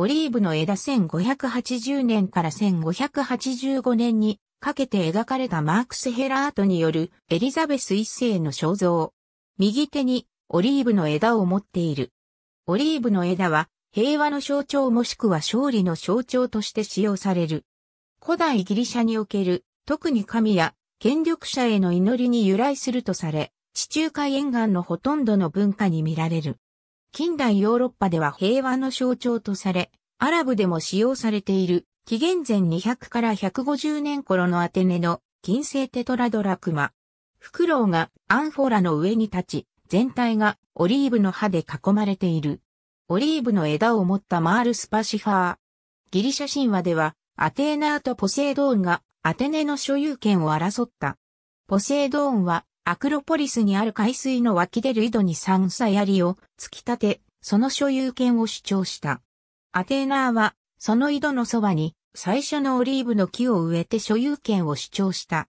オリーブの枝1580年から1585年にかけて描かれたマークス・ヘラートによるエリザベス一世の肖像。右手にオリーブの枝を持っている。オリーブの枝は平和の象徴もしくは勝利の象徴として使用される。古代ギリシャにおける特に神や権力者への祈りに由来するとされ、地中海沿岸のほとんどの文化に見られる。近代ヨーロッパでは平和の象徴とされ、アラブでも使用されている、紀元前200から150年頃のアテネの金星テトラドラクマ。フクロウがアンフォラの上に立ち、全体がオリーブの葉で囲まれている。オリーブの枝を持ったマールスパシファー。ギリシャ神話では、アテーナーとポセイドーンがアテネの所有権を争った。ポセイドーンはアクロポリスにある海水の湧き出る井戸に三菜槍を突き立て、その所有権を主張した。アテーナーは、その井戸のそばに、最初のオリーブの木を植えて所有権を主張した。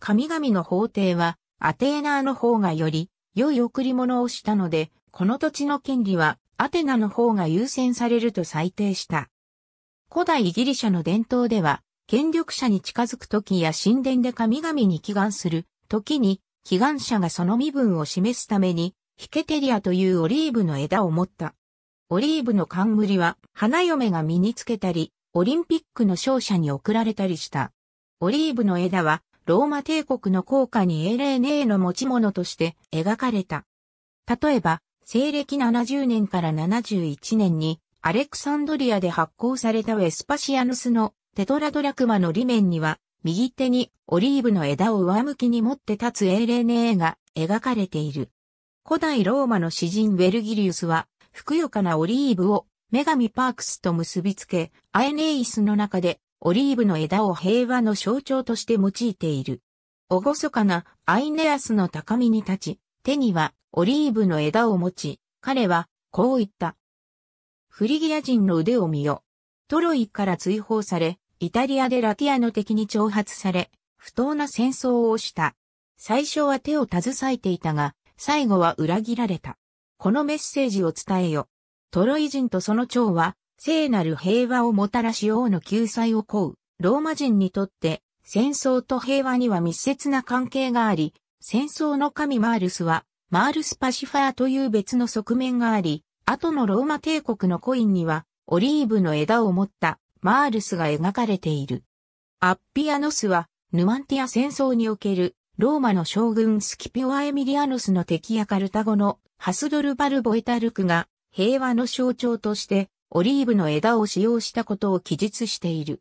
神々の法廷は、アテーナーの方がより、良い贈り物をしたので、この土地の権利は、アテナの方が優先されると裁定した。古代ギリシャの伝統では、権力者に近づく時や神殿で神々に祈願する時に、祈願者がその身分を示すために、ヒケテリアというオリーブの枝を持った。オリーブの冠は、花嫁が身につけたり、オリンピックの勝者に贈られたりした。オリーブの枝は、ローマ帝国の効果にエレーネーの持ち物として描かれた。例えば、西暦70年から71年に、アレクサンドリアで発行されたウェスパシアヌスのテトラドラクマの裏面には、右手にオリーブの枝を上向きに持って立つエーレネーが描かれている。古代ローマの詩人ウェルギリウスは、ふくよかなオリーブを女神パークスと結びつけ、アエネイスの中でオリーブの枝を平和の象徴として用いている。おごそかなアイネアスの高みに立ち、手にはオリーブの枝を持ち、彼はこう言った。フリギア人の腕を見よ。トロイから追放され、イタリアでラティアの敵に挑発され、不当な戦争をした。最初は手を携えていたが、最後は裏切られた。このメッセージを伝えよ。トロイ人とその長は、聖なる平和をもたらし王の救済を請う。ローマ人にとって、戦争と平和には密接な関係があり、戦争の神マールスは、マールスパシファーという別の側面があり、後のローマ帝国のコインには、オリーブの枝を持ったマールスが描かれている。アッピアノスは、ヌマンティア戦争における、ローマの将軍スキピオア・エミリアノスの敵やカルタゴのハスドル・バルボエタルクが平和の象徴としてオリーブの枝を使用したことを記述している。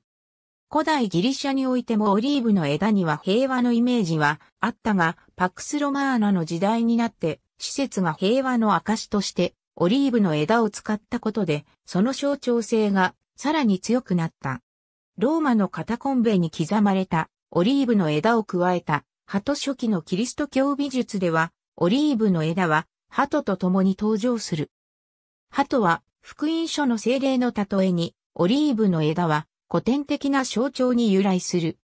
古代ギリシャにおいてもオリーブの枝には平和のイメージはあったが、パクスロマーナの時代になって、施設が平和の証として、オリーブの枝を使ったことで、その象徴性がさらに強くなった。ローマのカタコンベに刻まれたオリーブの枝を加えた、鳩初期のキリスト教美術では、オリーブの枝は鳩と共に登場する。鳩は福音書の精霊の例えに、オリーブの枝は古典的な象徴に由来する。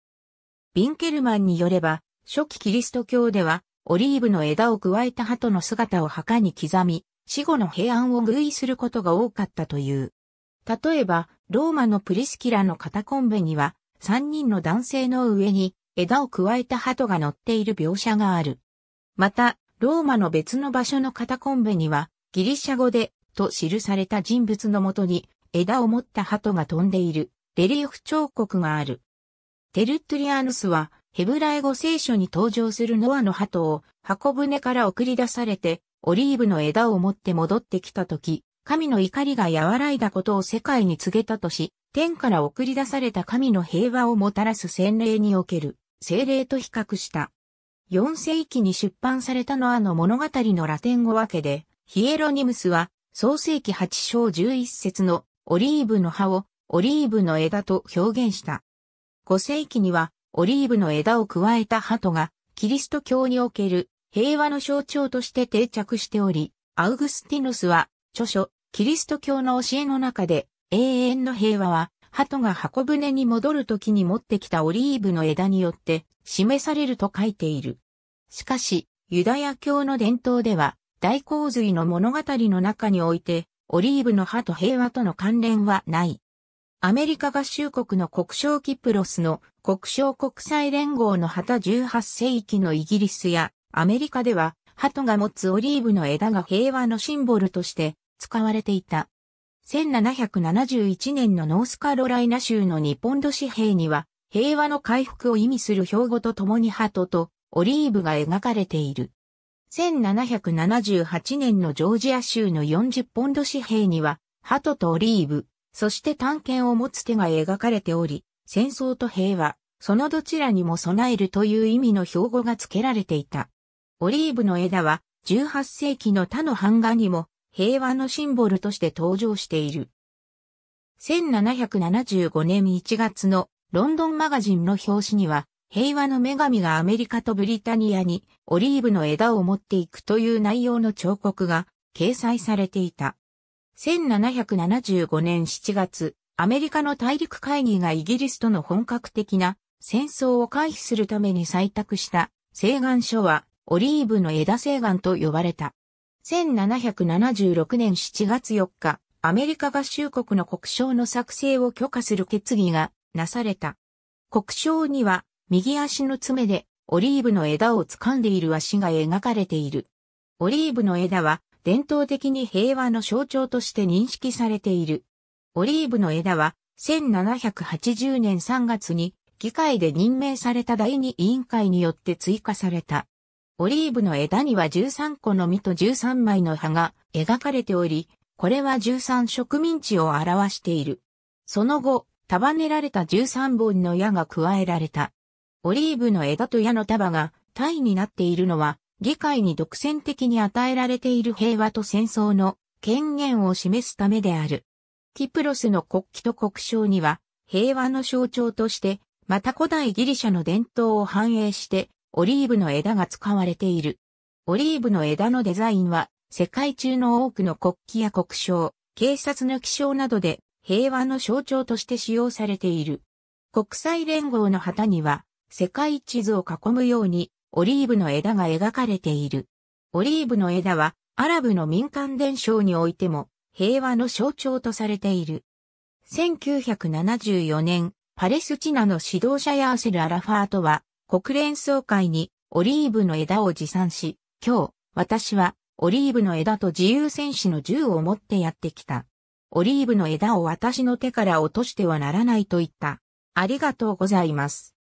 ビンケルマンによれば、初期キリスト教では、オリーブの枝を加えた鳩の姿を墓に刻み、死後の平安を寓意することが多かったという。例えば、ローマのプリスキラのカタコンベには、三人の男性の上に枝を加えた鳩が乗っている描写がある。また、ローマの別の場所のカタコンベには、ギリシャ語で、と記された人物のもとに、枝を持った鳩が飛んでいる、レリーフ彫刻がある。テルトリアヌスは、ヘブライ語聖書に登場するノアの鳩を、箱舟から送り出されて、オリーブの枝を持って戻ってきた時、神の怒りが和らいだことを世界に告げたとし、天から送り出された神の平和をもたらす洗礼における精霊と比較した。4世紀に出版されたノアの物語のラテン語訳で、ヒエロニムスは創世紀8章11節のオリーブの葉をオリーブの枝と表現した。5世紀にはオリーブの枝を加えた鳩がキリスト教における平和の象徴として定着しており、アウグスティノスは著書キリスト教の教えの中で、永遠の平和は、鳩が箱舟に戻る時に持ってきたオリーブの枝によって示されると書いている。しかし、ユダヤ教の伝統では、大洪水の物語の中において、オリーブの葉と平和との関連はない。アメリカ合衆国の国章キプロスの国章国際連合の旗18世紀のイギリスやアメリカでは、鳩が持つオリーブの枝が平和のシンボルとして使われていた。1771年のノースカロライナ州の2ポンド紙幣には、平和の回復を意味する標語と共に鳩とオリーブが描かれている。1778年のジョージア州の40ポンド紙幣には、鳩とオリーブ、そして探検を持つ手が描かれており、戦争と平和、そのどちらにも備えるという意味の標語が付けられていた。オリーブの枝は18世紀の他の版画にも平和のシンボルとして登場している。1775年1月のロンドンマガジンの表紙には、平和の女神がアメリカとブリタニアにオリーブの枝を持っていくという内容の彫刻が掲載されていた。1775年7月、アメリカの大陸会議がイギリスとの本格的な戦争を回避するために採択した請願書はオリーブの枝請願と呼ばれた。1776年7月4日、アメリカ合衆国の国章の作成を許可する決議がなされた。国章には、右足の爪でオリーブの枝を掴んでいる足が描かれている。オリーブの枝は伝統的に平和の象徴として認識されている。オリーブの枝は1780年3月に議会で任命された第二委員会によって追加された。オリーブの枝には13個の実と13枚の葉が描かれており、これは13植民地を表している。その後、束ねられた13本の矢が加えられた。オリーブの枝と矢の束が体になっているのは、議会に独占的に与えられている平和と戦争の権限を示すためである。キプロスの国旗と国章には、平和の象徴として、また古代ギリシャの伝統を反映して、オリーブの枝が使われている。オリーブの枝のデザインは、世界中の多くの国旗や国章、警察の気象などで平和の象徴として使用されている。国際連合の旗には、世界地図を囲むように、オリーブの枝が描かれている。オリーブの枝は、アラブの民間伝承においても、平和の象徴とされている。1974年、パレスチナの指導者ヤーセル・アラファートは、国連総会にオリーブの枝を持参し、今日、私はオリーブの枝と自由戦士の銃を持ってやってきた。オリーブの枝を私の手から落としてはならないと言った。ありがとうございます。